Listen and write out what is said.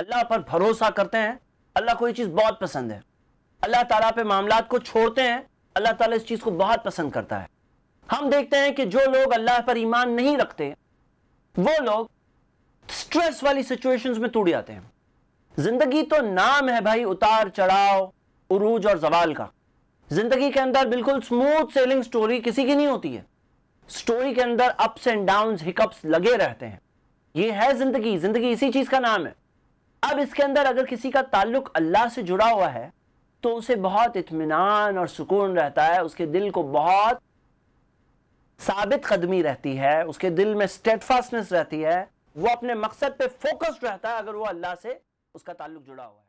अल्लाह पर भरोसा करते हैं अल्लाह को ये चीज़ बहुत पसंद है अल्लाह ताला पे मामला को छोड़ते हैं अल्लाह ताला इस चीज़ को बहुत पसंद करता है हम देखते हैं कि जो लोग अल्लाह पर ईमान नहीं रखते वो लोग स्ट्रेस वाली सिचुएशंस में टूट जाते हैं ज़िंदगी तो नाम है भाई उतार चढ़ाव उरूज और जवाल का ज़िंदगी के अंदर बिल्कुल स्मूथ सेलिंग स्टोरी किसी की नहीं होती है स्टोरी के अंदर अप्स एंड डाउन हिकअप्स लगे रहते हैं ये है ज़िंदगी ज़िंदगी इसी चीज़ का नाम है अब इसके अंदर अगर किसी का ताल्लुक अल्लाह से जुड़ा हुआ है तो उसे बहुत इतमान और सुकून रहता है उसके दिल को बहुत साबित कदमी रहती है उसके दिल में स्टेटफास्टनेस रहती है वो अपने मकसद पे फोकस्ड रहता है अगर वो अल्लाह से उसका ताल्लुक जुड़ा हुआ है